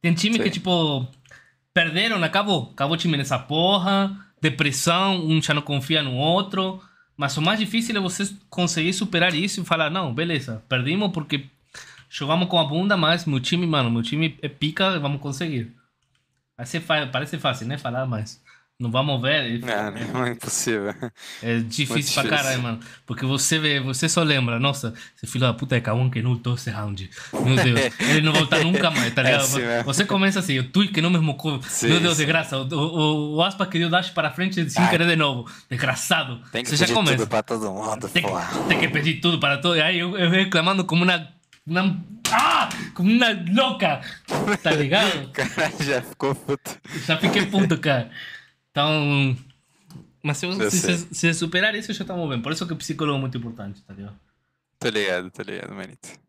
Tem time Sim. que, tipo, perderam, né? acabou. Acabou o time nessa porra, depressão, um já não confia no outro. Mas o mais difícil é você conseguir superar isso e falar, não, beleza, perdimos porque jogamos com a bunda, mas meu time, mano, meu time é pica, vamos conseguir. Aí parece fácil, né? Falar mais. Não vamos ver? É, não, não, é impossível. É difícil, Muito pra caralho, mano. Porque você vê, você só lembra, nossa, esse filho da puta é Kawan que não esse round. Meu Deus, ele não voltar nunca mais, tá é ligado? É assim você começa assim, o Tui que não me mocou. Sim, Meu Deus, sim. de graça. O, o, o Aspa que deu dash para frente sem Ai. querer de novo. Desgraçado. Tem que você pedir já começa. tudo pra todo mundo, tem que, tem que pedir tudo para todo. aí eu, eu reclamando como na uma. Ah! Como uma louca! Tá ligado? Caralho, já ficou puto. Já fiquei puto, cara. Então. Mas se, eu, se, se, superar isso, já estamos bem. Por isso que o psicólogo é muito importante, tá ligado? Tá ligado, tá ligado, Manito.